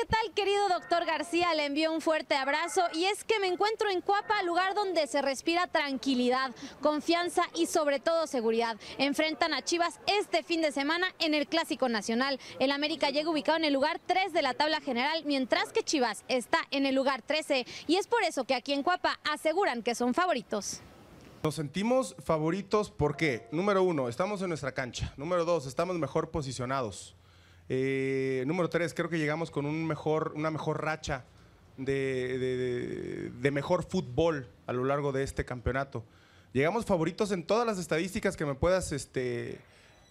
¿qué tal querido doctor García? Le envío un fuerte abrazo y es que me encuentro en Cuapa, lugar donde se respira tranquilidad, confianza y sobre todo seguridad. Enfrentan a Chivas este fin de semana en el Clásico Nacional. El América llega ubicado en el lugar 3 de la tabla general, mientras que Chivas está en el lugar 13 y es por eso que aquí en Cuapa aseguran que son favoritos. Nos sentimos favoritos porque, número uno, estamos en nuestra cancha. Número dos, estamos mejor posicionados. Eh, número tres, creo que llegamos con un mejor, una mejor racha de, mejor fútbol a lo largo de este campeonato. Llegamos favoritos en todas las estadísticas que me puedas este,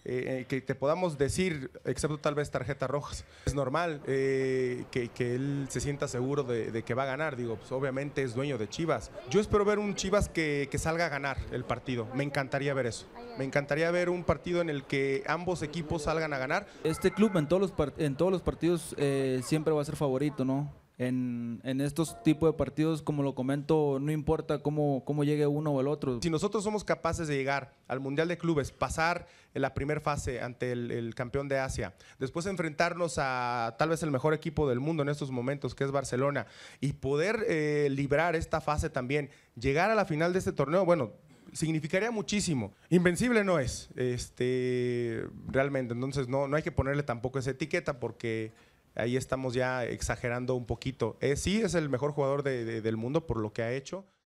eh, eh, que te podamos decir, excepto tal vez tarjetas rojas. Es normal eh, que, él se sienta seguro de, que va a ganar. Digo, pues, obviamente es dueño de Chivas. Yo espero ver un Chivas que, salga a ganar el partido. Me encantaría ver eso. Me encantaría ver un partido en el que ambos equipos salgan a ganar. Este club en todos los, en todos los partidos siempre va a ser favorito, ¿no? en, estos tipos de partidos, como lo comento, no importa cómo, cómo llegue uno o el otro. Si nosotros somos capaces de llegar al Mundial de Clubes, pasar en la primera fase ante el, campeón de Asia, después enfrentarnos a tal vez el mejor equipo del mundo en estos momentos, que es Barcelona, y poder eh, librar esta fase también, llegar a la final de este torneo, bueno, significaría muchísimo. Invencible no es, este, realmente. Entonces no, no hay que ponerle tampoco esa etiqueta porque ahí estamos ya exagerando un poquito. Eh, sí, es el mejor jugador del mundo por lo que ha hecho.